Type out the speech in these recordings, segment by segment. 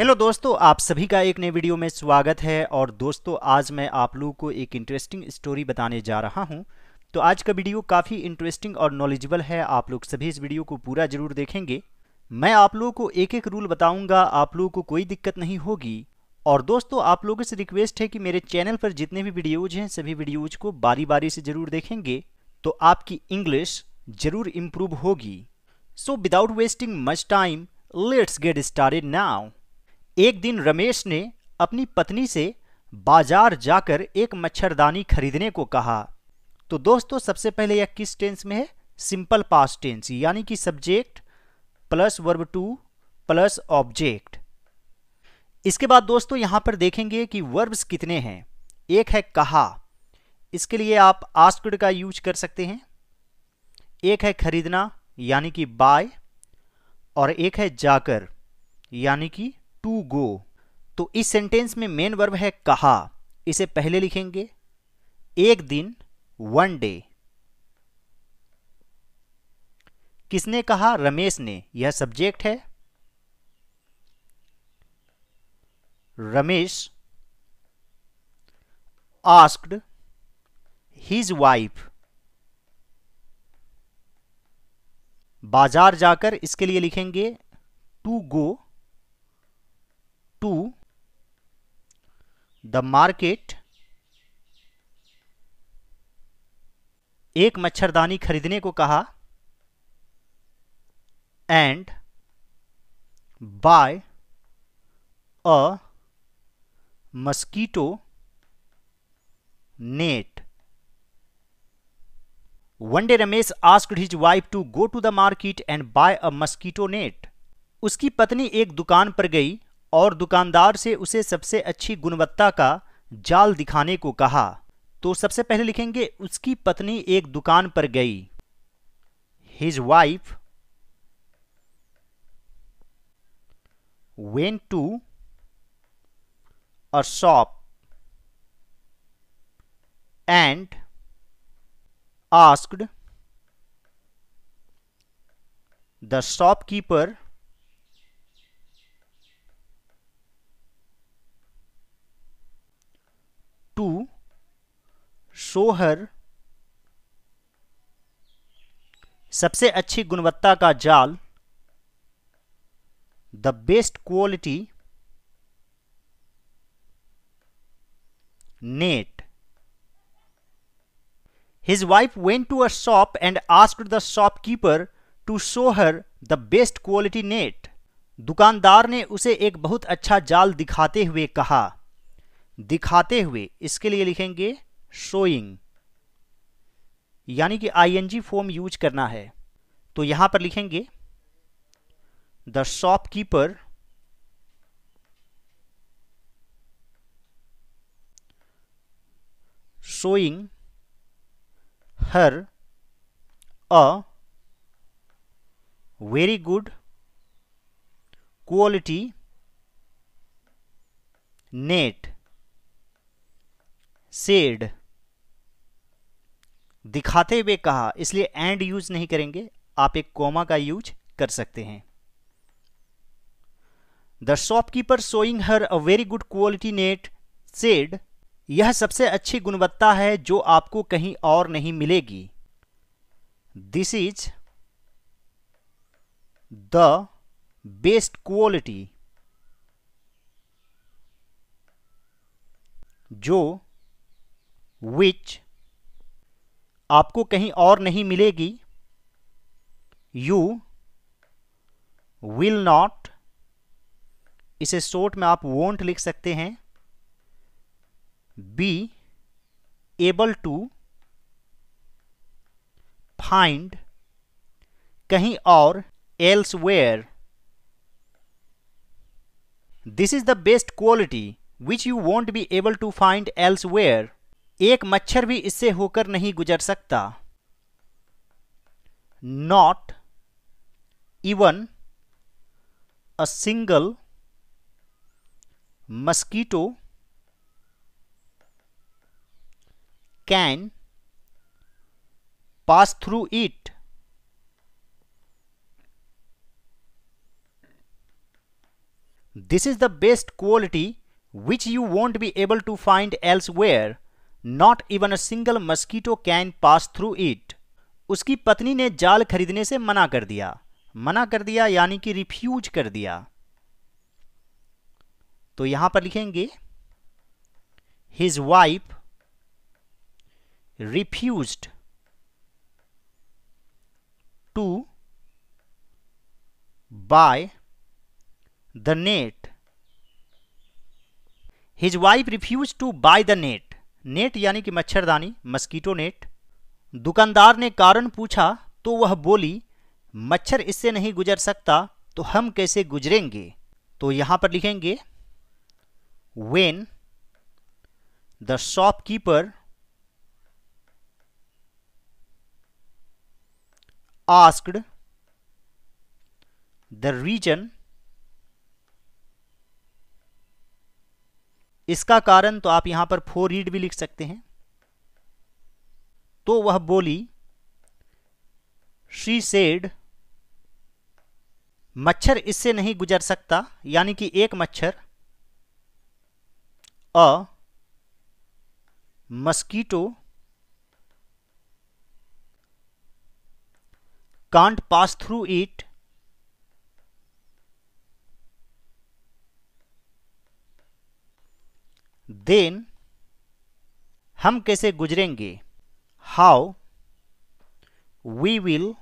Hello दोस्तों आप सभी का एक नए वीडियो में स्वागत है और दोस्तों आज मैं आप लोगों को एक इंटरेस्टिंग स्टोरी बताने जा रहा हूं तो आज का वीडियो काफ़ी इंटरेस्टिंग और नॉलेजेबल है आप लोग सभी इस वीडियो को पूरा जरूर देखेंगे मैं आप लोगों को एक एक रूल बताऊंगा आप लोगों को कोई दिक्कत नहीं होगी और दोस्तों आप लोगों से रिक्वेस्ट है कि मेरे चैनल पर जितने भी वीडियोज हैं सभी वीडियोज को बारी बारी से ज़रूर देखेंगे तो आपकी इंग्लिश ज़रूर इम्प्रूव होगी so without wasting much time let's get started now एक दिन रमेश ने अपनी पत्नी से बाजार जाकर एक मच्छरदानी खरीदने को कहा तो दोस्तों सबसे पहले यह किस टेंस में है सिंपल पास टेंस यानी कि subject plus verb two plus object इसके बाद दोस्तों यहां पर देखेंगे कि वर्ब्स कितने हैं एक है कहा इसके लिए आप आस्कड का यूज कर सकते हैं एक है खरीदना यानी कि बाय और एक है जाकर यानी कि टू गो तो इस सेंटेंस में मेन वर्ब है कहा इसे पहले लिखेंगे एक दिन वन डे किसने कहा रमेश ने यह सब्जेक्ट है रमेश आस्क्ड हिज वाइफ बाजार जाकर इसके लिए लिखेंगे to go to the market एक मच्छरदानी खरीदने को कहा and buy a mosquito net one day Ramesh ask his wife to go to the market and buy a mosquito net उसकी पत्नी एक दुकान पर गई और दुकानदार से उसे सबसे अच्छी गुणवत्ता का जाल दिखाने को कहा तो सबसे पहले लिखेंगे उसकी पत्नी एक दुकान पर गई his wife went to a shop and asked the shopkeeper to show her सबसे अच्छी गुणवत्ता का जाल the best quality net his wife went to a shop and ask the shopkeeper to show her the best quality net दुकानदार ने उसे एक बहुत अच्छा जाल दिखाते हुए कहा दिखाते हुए इसके लिए लिखेंगे शोइंग यानी कि आईएनजी फॉर्म यूज करना है तो यहां पर लिखेंगे the shopkeeper showing her a very good quality net said दिखाते हुए कहा इसलिए एंड यूज नहीं करेंगे आप एक कोमा का यूज कर सकते हैं the shopkeeper showing her a very good quality net said यह सबसे अच्छी गुणवत्ता है जो आपको कहीं और नहीं मिलेगी this is the best quality जो विच आपको कहीं और नहीं मिलेगी यू विल नॉट इसे शोर्ट में आप वोंट लिख सकते हैं बी एबल टू फाइंड कहीं और elsewhere this is the best quality you won't be able to find elsewhere एक मच्छर भी इससे होकर नहीं गुजर सकता not even a single mosquito can pass through it this is the best quality which you won't be able to find elsewhere not even a single mosquito can pass through it उसकी पत्नी ने जाल खरीदने से मना कर दिया मना कर दिया यानी कि रिफ्यूज कर दिया तो यहां पर लिखेंगे his wife refuse to buy the net his wife refuse to buy the net net यानी कि मच्छरदानी मस्कीटो नेट दुकानदार ने कारण पूछा तो वह बोली मच्छर इससे नहीं गुजर सकता तो हम कैसे गुजरेंगे तो यहां पर लिखेंगे when the shopkeeper asked the reason इसका कारण तो आप यहां पर फोर रीड भी लिख सकते हैं तो वह बोली श्री सेड मच्छर इससे नहीं गुजर सकता यानी कि एक मच्छर a mosquito can't pass through it then हम कैसे गुजरेंगे how we will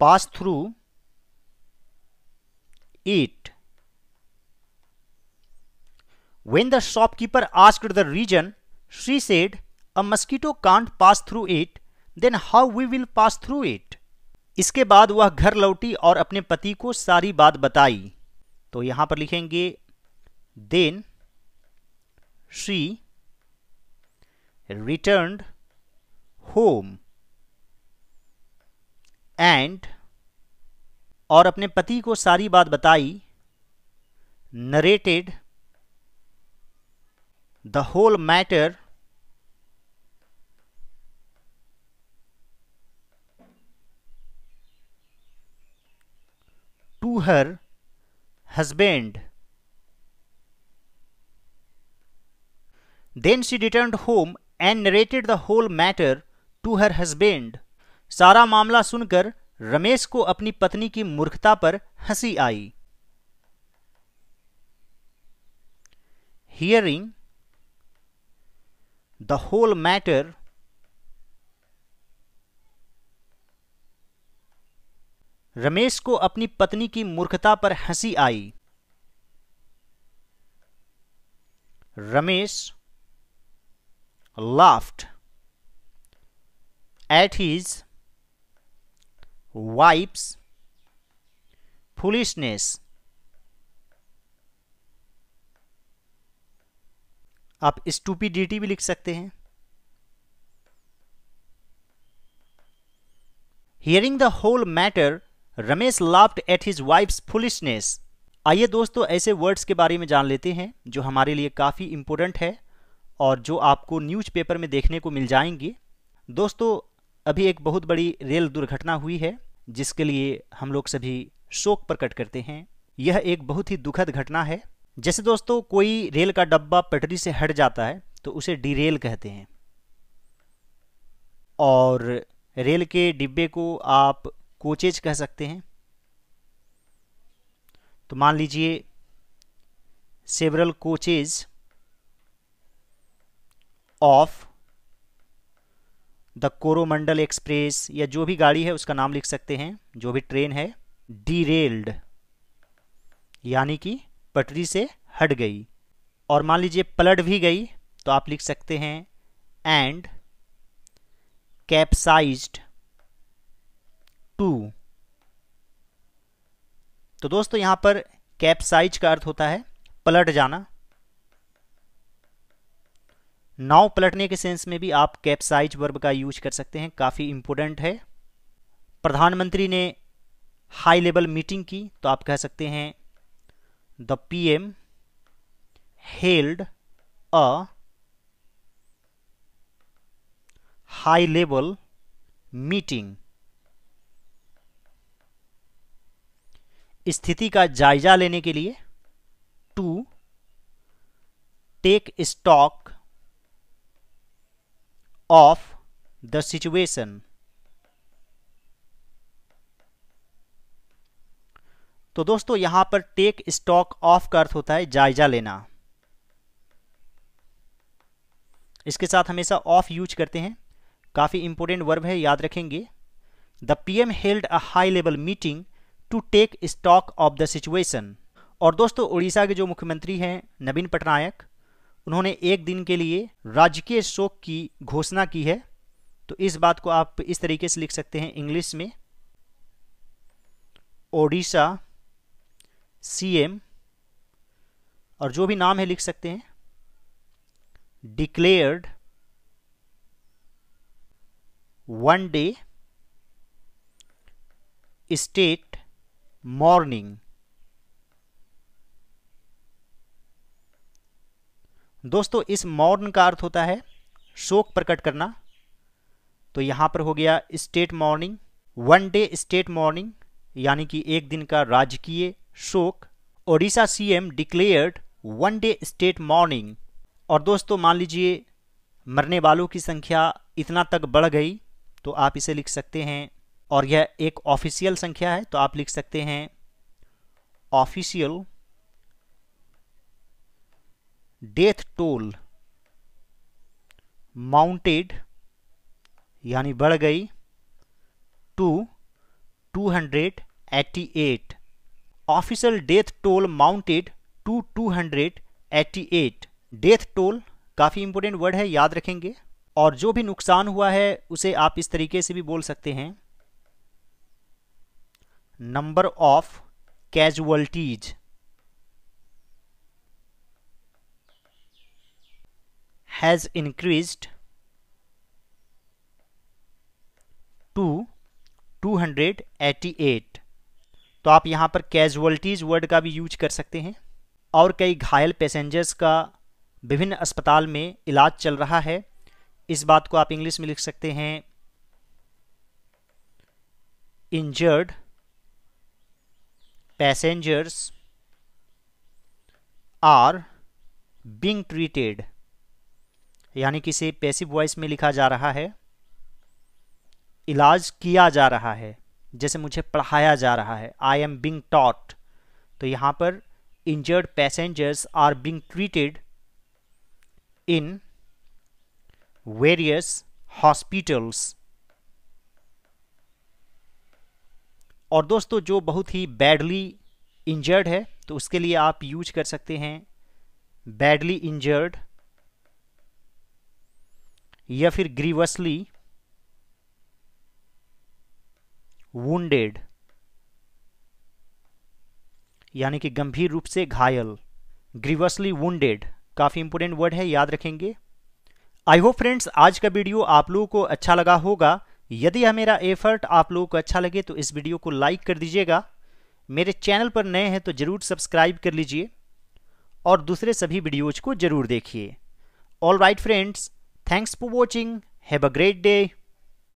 pass through it when the shopkeeper ask the reason she said a mosquito can't pass through it then how we will pass through it इसके बाद वह घर लौटी और अपने पति को सारी बात बताई तो यहां पर लिखेंगे then she return home and और अपने पति को सारी बात बताई narrated the whole matter to her husband. Then she returned home and narrated the whole matter to her husband. sara mamla sunkar ramesh ko apni patni ki murkhta par hansi aayi hearing the whole matter Ramesh को अपनी पत्नी की मूर्खता पर हंसी आई Ramesh laughed at his wife's foolishness आप stupidity भी लिख सकते हैं hearing the whole matter Ramesh laughed at his wife's foolishness आइए दोस्तों ऐसे वर्ड्स के बारे में जान लेते हैं जो हमारे लिए काफ़ी इम्पोर्टेंट है और जो आपको न्यूज़पेपर में देखने को मिल जाएंगे दोस्तों अभी एक बहुत बड़ी रेल दुर्घटना हुई है जिसके लिए हम लोग सभी शोक प्रकट करते हैं यह एक बहुत ही दुखद घटना है जैसे दोस्तों कोई रेल का डब्बा पटरी से हट जाता है तो उसे डीरेल कहते हैं और रेल के डिब्बे को आप कोचेज कह सकते हैं तो मान लीजिए several coaches of the Coromandel express या जो भी गाड़ी है उसका नाम लिख सकते हैं जो भी ट्रेन है डी रेल्ड यानी कि पटरी से हट गई और मान लीजिए पलट भी गई तो आप लिख सकते हैं एंड कैपसाइज्ड टू तो दोस्तों यहां पर कैपसाइज का अर्थ होता है पलट जाना नाव पलटने के सेंस में भी आप कैपसाइज वर्ब का यूज कर सकते हैं काफ़ी इंपोर्टेंट है प्रधानमंत्री ने हाई लेवल मीटिंग की तो आप कह सकते हैं the PM held a high level meeting स्थिति का जायजा लेने के लिए to take stock of the situation तो दोस्तों यहां पर टेक स्टॉक ऑफ का अर्थ होता है जायजा लेना इसके साथ हमेशा ऑफ यूज करते हैं काफ़ी इंपॉर्टेंट वर्ब है याद रखेंगे the PM held a high level meeting to take stock of the situation और दोस्तों उड़ीसा के जो मुख्यमंत्री हैं नवीन पटनायक उन्होंने एक दिन के लिए राजकीय शोक की घोषणा की है तो इस बात को आप इस तरीके से लिख सकते हैं इंग्लिश में ओडिशा सीएम और जो भी नाम है लिख सकते हैं declared one day state mourning दोस्तों इस मॉर्न का अर्थ होता है शोक प्रकट करना तो यहां पर हो गया state mourning one day state mourning यानी कि एक दिन का राजकीय शोक Odisha CM declared one day state mourning और दोस्तों मान लीजिए मरने वालों की संख्या इतना तक बढ़ गई तो आप इसे लिख सकते हैं और यह एक ऑफिशियल संख्या है तो आप लिख सकते हैं ऑफिशियल डेथ टोल माउंटेड यानी बढ़ गई to 288 official death toll mounted to 288 death toll काफ़ी इंपोर्टेंट वर्ड है याद रखेंगे और जो भी नुकसान हुआ है उसे आप इस तरीके से भी बोल सकते हैं number of casualties has increased to 288 तो आप यहां पर कैजुअल्टीज वर्ड का भी यूज कर सकते हैं और कई घायल पैसेंजर्स का विभिन्न अस्पताल में इलाज चल रहा है इस बात को आप इंग्लिश में लिख सकते हैं injured passengers are being treated यानी किसी पैसिव वॉइस में लिखा जा रहा है इलाज किया जा रहा है जैसे मुझे पढ़ाया जा रहा है आई एम बिंग टॉट तो यहां पर injured passengers are being treated in various hospitals और दोस्तों जो बहुत ही बैडली इंजर्ड है तो उसके लिए आप यूज कर सकते हैं बैडली इंजर्ड या फिर ग्रीवसली वेड यानी कि गंभीर रूप से घायल ग्रीवसली वुंडेड काफ़ी इंपोर्टेंट वर्ड है याद रखेंगे आई होप फ्रेंड्स आज का वीडियो आप लोगों को अच्छा लगा होगा यदि यह मेरा एफर्ट आप लोगों को अच्छा लगे तो इस वीडियो को लाइक कर दीजिएगा मेरे चैनल पर नए हैं तो ज़रूर सब्सक्राइब कर लीजिए और दूसरे सभी वीडियोज को ज़रूर देखिए all right friends thanks for watching have a great day